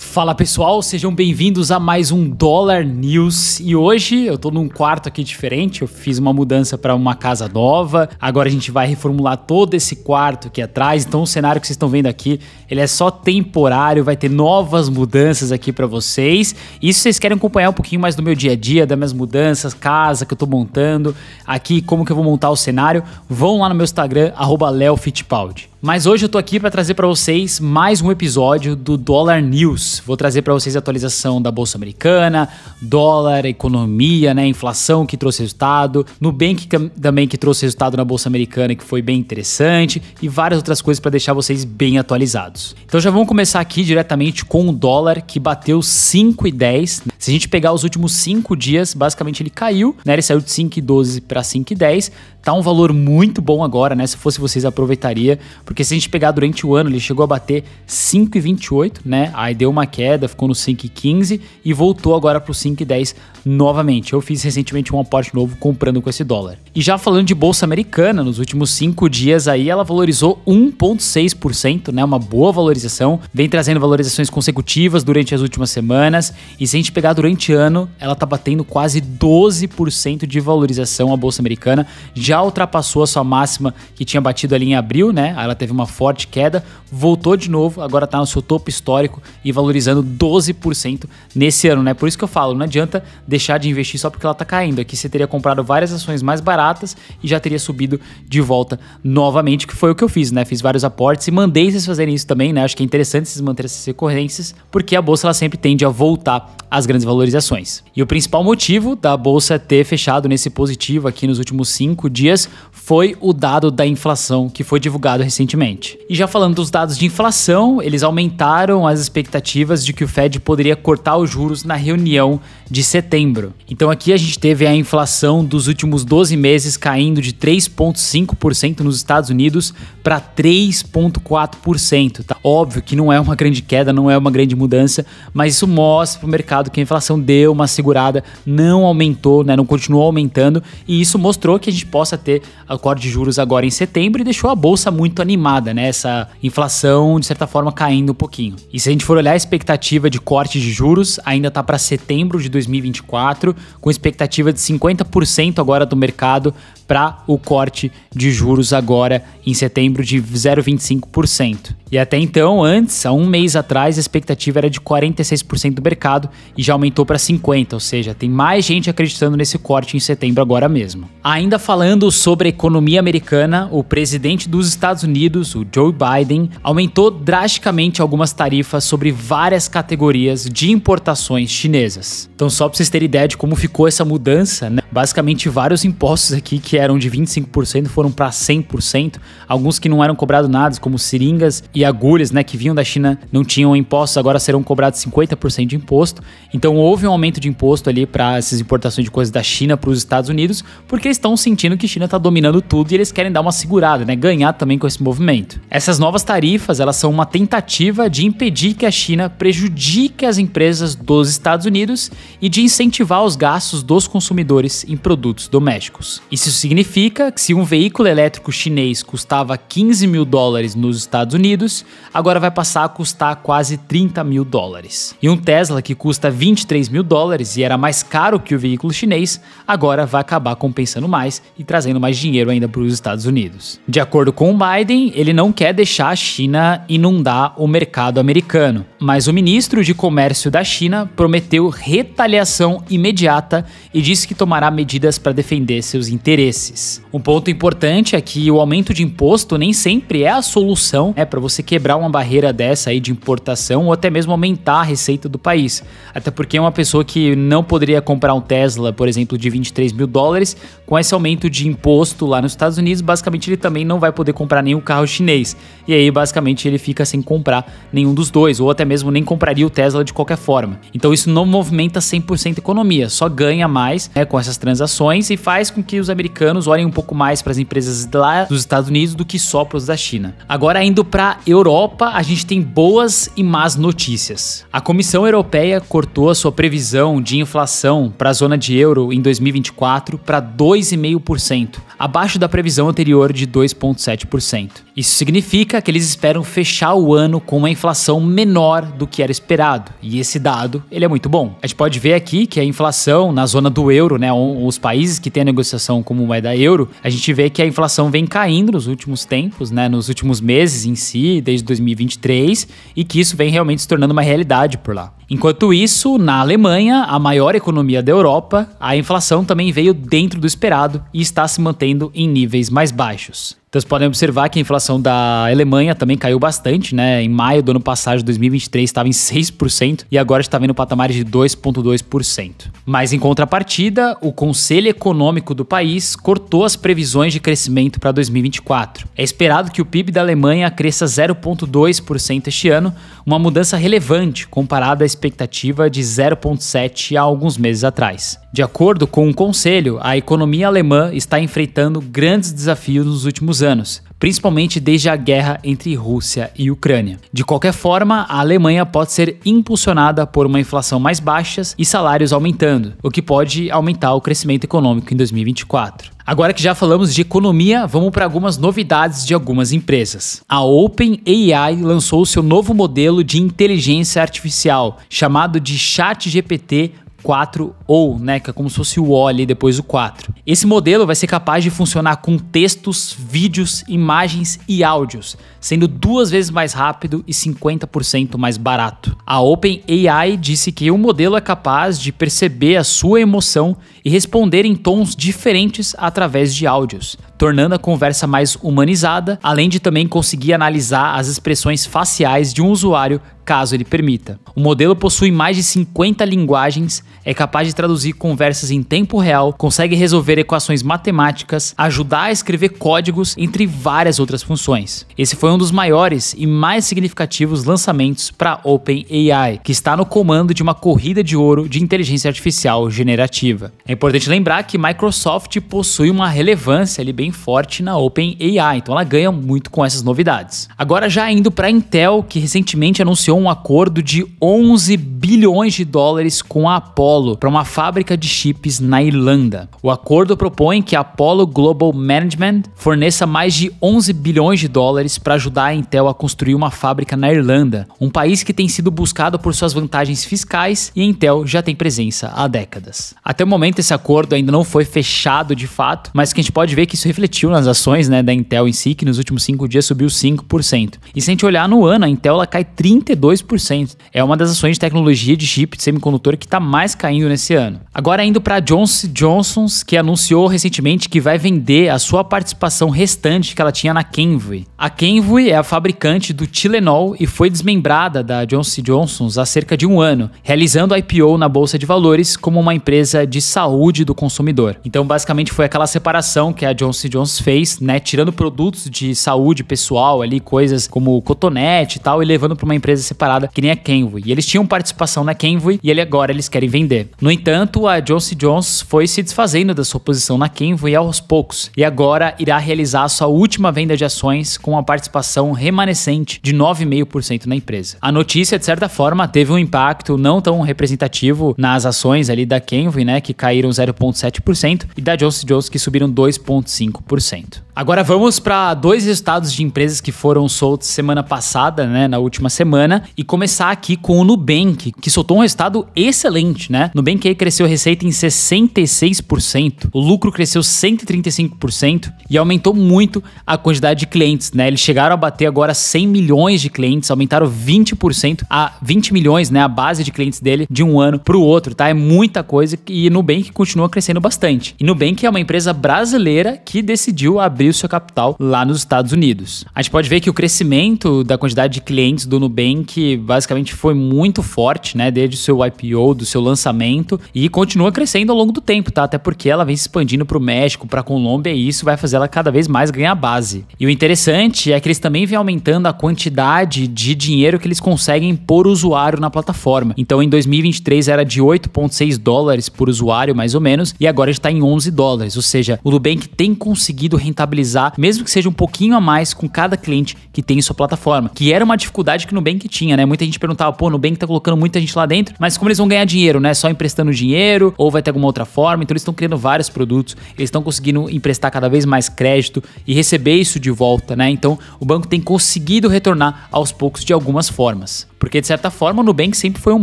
Fala pessoal, sejam bem-vindos a mais um Dollar News. E hoje eu tô num quarto aqui diferente, eu fiz uma mudança para uma casa nova. Agora a gente vai reformular todo esse quarto aqui atrás. Então o cenário que vocês estão vendo aqui, ele é só temporário, vai ter novas mudanças aqui para vocês. E se vocês querem acompanhar um pouquinho mais do meu dia a dia, das minhas mudanças, casa que eu tô montando, aqui como que eu vou montar o cenário, vão lá no meu Instagram @leofitipaldi. Mas hoje eu tô aqui para trazer para vocês mais um episódio do Dollar News. Vou trazer para vocês a atualização da bolsa americana, dólar, economia, né, inflação que trouxe resultado, Nubank também que trouxe resultado na bolsa americana que foi bem interessante e várias outras coisas para deixar vocês bem atualizados. Então já vamos começar aqui diretamente com o dólar que bateu 5,10 se a gente pegar os últimos 5 dias, basicamente ele caiu, né? Ele saiu de 5,12 para 5,10. Tá um valor muito bom agora, né? Se fosse vocês aproveitaria, porque se a gente pegar durante o ano, ele chegou a bater 5,28, né? Aí deu uma queda, ficou no 5,15 e voltou agora para o 5,10 novamente. Eu fiz recentemente um aporte novo comprando com esse dólar. E já falando de bolsa americana, nos últimos 5 dias aí ela valorizou 1,6%, né? Uma boa valorização. Vem trazendo valorizações consecutivas durante as últimas semanas. E se a gente pegar pegar durante ano, ela tá batendo quase 12% de valorização a bolsa americana. Já ultrapassou a sua máxima que tinha batido ali em abril, né? Ela teve uma forte queda, voltou de novo, agora tá no seu topo histórico e valorizando 12% nesse ano, né? Por isso que eu falo, não adianta deixar de investir só porque ela tá caindo. Aqui você teria comprado várias ações mais baratas e já teria subido de volta novamente, que foi o que eu fiz, né? Fiz vários aportes e mandei vocês fazerem isso também, né? Acho que é interessante vocês manterem essas recorrências, porque a bolsa ela sempre tende a voltar às grandes grandes valorizações. E o principal motivo da bolsa ter fechado nesse positivo aqui nos últimos cinco dias foi o dado da inflação que foi divulgado recentemente. E já falando dos dados de inflação, eles aumentaram as expectativas de que o Fed poderia cortar os juros na reunião de setembro. Então aqui a gente teve a inflação dos últimos 12 meses caindo de 3,5% nos Estados Unidos para 3,4%. Tá? Óbvio que não é uma grande queda, não é uma grande mudança, mas isso mostra para o mercado que inflação deu uma segurada, não aumentou, né, não continuou aumentando, e isso mostrou que a gente possa ter acorde de juros agora em setembro e deixou a bolsa muito animada, né? Essa inflação, de certa forma, caindo um pouquinho. E se a gente for olhar a expectativa de corte de juros, ainda tá para setembro de 2024, com expectativa de 50% agora do mercado para o corte de juros agora em setembro de 0,25%. E até então, antes, há um mês atrás, a expectativa era de 46% do mercado e já aumentou para 50%, ou seja, tem mais gente acreditando nesse corte em setembro agora mesmo. Ainda falando sobre a economia americana, o presidente dos Estados Unidos, o Joe Biden, aumentou drasticamente algumas tarifas sobre várias categorias de importações chinesas. Então, só para vocês terem ideia de como ficou essa mudança, né? basicamente vários impostos aqui que eram de 25% foram para 100%, alguns que não eram cobrados nada, como seringas e agulhas, né, que vinham da China, não tinham impostos, agora serão cobrados 50% de imposto. Então houve um aumento de imposto ali para essas importações de coisas da China para os Estados Unidos, porque eles estão sentindo que a China está dominando tudo e eles querem dar uma segurada, né, ganhar também com esse movimento. Essas novas tarifas, elas são uma tentativa de impedir que a China prejudique as empresas dos Estados Unidos e de incentivar os gastos dos consumidores dólares em produtos domésticos. Isso significa que se um veículo elétrico chinês custava 15 mil dólares nos Estados Unidos, agora vai passar a custar quase 30 mil dólares. E um Tesla que custa 23 mil dólares e era mais caro que o veículo chinês, agora vai acabar compensando mais e trazendo mais dinheiro ainda para os Estados Unidos. De acordo com o Biden, ele não quer deixar a China inundar o mercado americano, mas o ministro de Comércio da China prometeu retaliação imediata e disse que tomará medidas para defender seus interesses. Um ponto importante é que o aumento de imposto nem sempre é a solução né, para você quebrar uma barreira dessa aí de importação ou até mesmo aumentar a receita do país. Até porque uma pessoa que não poderia comprar um Tesla, por exemplo, de 23 mil dólares, com esse aumento de imposto lá nos Estados Unidos, basicamente ele também não vai poder comprar nenhum carro chinês. E aí, basicamente, ele fica sem comprar nenhum dos dois, ou até mesmo nem compraria o Tesla de qualquer forma. Então, isso não movimenta 100% a economia, só ganha mais mais né, com essas transações e faz com que os americanos olhem um pouco mais para as empresas lá dos Estados Unidos do que só para os da China. Agora, indo para Europa, a gente tem boas e más notícias. A Comissão Europeia cortou a sua previsão de inflação para a zona de euro em 2024 para 2,5% abaixo da previsão anterior de 2,7%. Isso significa que eles esperam fechar o ano com uma inflação menor do que era esperado, e esse dado ele é muito bom. A gente pode ver aqui que a inflação na zona do euro, né, os países que têm a negociação como moeda euro, a gente vê que a inflação vem caindo nos últimos tempos, né, nos últimos meses em si, desde 2023, e que isso vem realmente se tornando uma realidade por lá. Enquanto isso, na Alemanha, a maior economia da Europa, a inflação também veio dentro do esperado e está se mantendo em níveis mais baixos. Então, vocês podem observar que a inflação da Alemanha também caiu bastante, né? Em maio do ano passado, 2023, estava em 6% e agora está vendo patamares de 2,2%. Mas, em contrapartida, o Conselho Econômico do país cortou as previsões de crescimento para 2024. É esperado que o PIB da Alemanha cresça 0,2% este ano, uma mudança relevante comparada à expectativa de 0,7% há alguns meses atrás. De acordo com o Conselho, a economia alemã está enfrentando grandes desafios nos últimos anos, principalmente desde a guerra entre Rússia e Ucrânia. De qualquer forma, a Alemanha pode ser impulsionada por uma inflação mais baixa e salários aumentando, o que pode aumentar o crescimento econômico em 2024. Agora que já falamos de economia, vamos para algumas novidades de algumas empresas. A OpenAI lançou seu novo modelo de inteligência artificial, chamado de ChatGPT 4 ou, né, que é como se fosse o O ali depois do 4. Esse modelo vai ser capaz de funcionar com textos, vídeos, imagens e áudios, sendo duas vezes mais rápido e 50% mais barato. A OpenAI disse que o modelo é capaz de perceber a sua emoção e responder em tons diferentes através de áudios tornando a conversa mais humanizada, além de também conseguir analisar as expressões faciais de um usuário caso ele permita. O modelo possui mais de 50 linguagens, é capaz de traduzir conversas em tempo real, consegue resolver equações matemáticas, ajudar a escrever códigos, entre várias outras funções. Esse foi um dos maiores e mais significativos lançamentos para OpenAI, que está no comando de uma corrida de ouro de inteligência artificial generativa. É importante lembrar que Microsoft possui uma relevância ali bem bem forte na OpenAI, então ela ganha muito com essas novidades. Agora já indo para a Intel, que recentemente anunciou um acordo de 11 bilhões de dólares com a Apollo para uma fábrica de chips na Irlanda. O acordo propõe que a Apollo Global Management forneça mais de 11 bilhões de dólares para ajudar a Intel a construir uma fábrica na Irlanda, um país que tem sido buscado por suas vantagens fiscais e a Intel já tem presença há décadas. Até o momento esse acordo ainda não foi fechado de fato, mas que a gente pode ver que isso refletiu nas ações né, da Intel em si, que nos últimos cinco dias subiu 5%. E se a gente olhar no ano, a Intel ela cai 32%. É uma das ações de tecnologia de chip de semicondutor que está mais caindo nesse ano. Agora indo para Johnson Johnson's, que anunciou recentemente que vai vender a sua participação restante que ela tinha na Kenvue. A Kenvue é a fabricante do Tilenol e foi desmembrada da Johnson Johnson's há cerca de um ano, realizando a IPO na bolsa de valores como uma empresa de saúde do consumidor. Então, basicamente, foi aquela separação que a Johnson Jones fez, né? Tirando produtos de saúde pessoal ali, coisas como cotonete e tal, e levando para uma empresa separada que nem a Kenwood. E eles tinham participação na Kenwood e ele agora eles querem vender. No entanto, a Johnson Jones foi se desfazendo da sua posição na Kenwood aos poucos e agora irá realizar a sua última venda de ações com uma participação remanescente de 9,5% na empresa. A notícia, de certa forma, teve um impacto não tão representativo nas ações ali da Kenwood, né, que caíram 0,7% e da Johnson Jones que subiram 2,5%. 5%. Agora vamos para dois resultados de empresas que foram soltos semana passada, né, na última semana, e começar aqui com o Nubank, que soltou um resultado excelente, né? Nubank aí cresceu a receita em 66%, o lucro cresceu 135% e aumentou muito a quantidade de clientes, né? Eles chegaram a bater agora 100 milhões de clientes, aumentaram 20% a 20 milhões, né, a base de clientes dele de um ano para o outro, tá? É muita coisa e Nubank continua crescendo bastante. E Nubank é uma empresa brasileira que decidiu abrir o seu capital lá nos Estados Unidos. A gente pode ver que o crescimento da quantidade de clientes do Nubank basicamente foi muito forte, né, desde o seu IPO, do seu lançamento e continua crescendo ao longo do tempo, tá? Até porque ela vem se expandindo para o México, para a Colômbia e isso vai fazer ela cada vez mais ganhar base. E o interessante é que eles também vêm aumentando a quantidade de dinheiro que eles conseguem por usuário na plataforma. Então em 2023 era de 8.6 dólares por usuário mais ou menos e agora está em 11 dólares, ou seja, o Nubank tem conseguido rentabilizar, mesmo que seja um pouquinho a mais com cada cliente que tem em sua plataforma, que era uma dificuldade que o Nubank tinha, né? Muita gente perguntava, pô, o Nubank tá colocando muita gente lá dentro, mas como eles vão ganhar dinheiro, né? Só emprestando dinheiro ou vai ter alguma outra forma? Então eles estão criando vários produtos, eles estão conseguindo emprestar cada vez mais crédito e receber isso de volta, né? Então o banco tem conseguido retornar aos poucos de algumas formas. Porque de certa forma o Nubank sempre foi um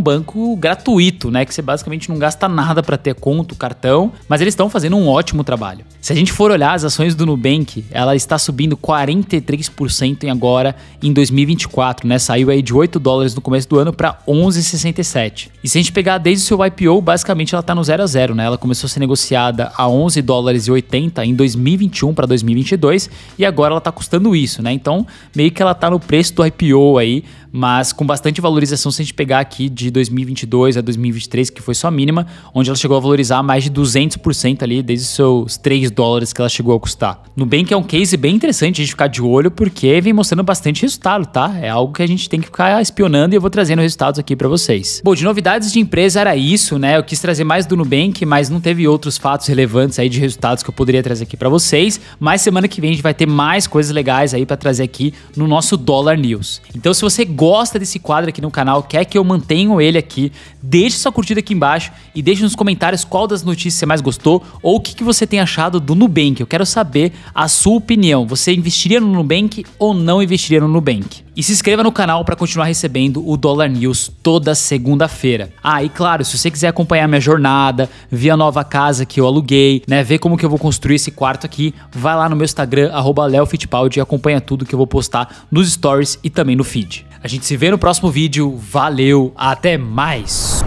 banco gratuito, né? Que você basicamente não gasta nada para ter conta, cartão, mas eles estão fazendo um ótimo trabalho. Se a gente for olhar as ações do Nubank, ela está subindo 43% em agora em 2024, né? Saiu aí de 8 dólares no começo do ano para 11,67. E se a gente pegar desde o seu IPO, basicamente ela está no 0 a 0, né? Ela começou a ser negociada a 11 dólares e 80 em 2021 para 2022 e agora ela está custando isso, né? Então, meio que ela está no preço do IPO aí, mas com bastante valorização se a gente pegar aqui de 2022 a 2023, que foi a mínima, onde ela chegou a valorizar mais de 200% ali, desde os seus 3 dólares que ela chegou a custar. Nubank é um case bem interessante a gente ficar de olho, porque vem mostrando bastante resultado, tá? É algo que a gente tem que ficar espionando e eu vou trazendo resultados aqui para vocês. Bom, de novidades de empresa era isso, né? Eu quis trazer mais do Nubank, mas não teve outros fatos relevantes aí de resultados que eu poderia trazer aqui para vocês, mas semana que vem a gente vai ter mais coisas legais aí para trazer aqui no nosso Dollar News. Então se você gosta gosta desse quadro aqui no canal, quer que eu mantenha ele aqui, deixe sua curtida aqui embaixo e deixe nos comentários qual das notícias você mais gostou ou o que, que você tem achado do Nubank. Eu quero saber a sua opinião. Você investiria no Nubank ou não investiria no Nubank? E se inscreva no canal para continuar recebendo o Dollar News toda segunda-feira. Ah, e claro, se você quiser acompanhar minha jornada, ver a nova casa que eu aluguei, né, ver como que eu vou construir esse quarto aqui, vai lá no meu Instagram @leofittipaldi e acompanha tudo que eu vou postar nos stories e também no feed. A gente se vê no próximo vídeo. Valeu, até mais.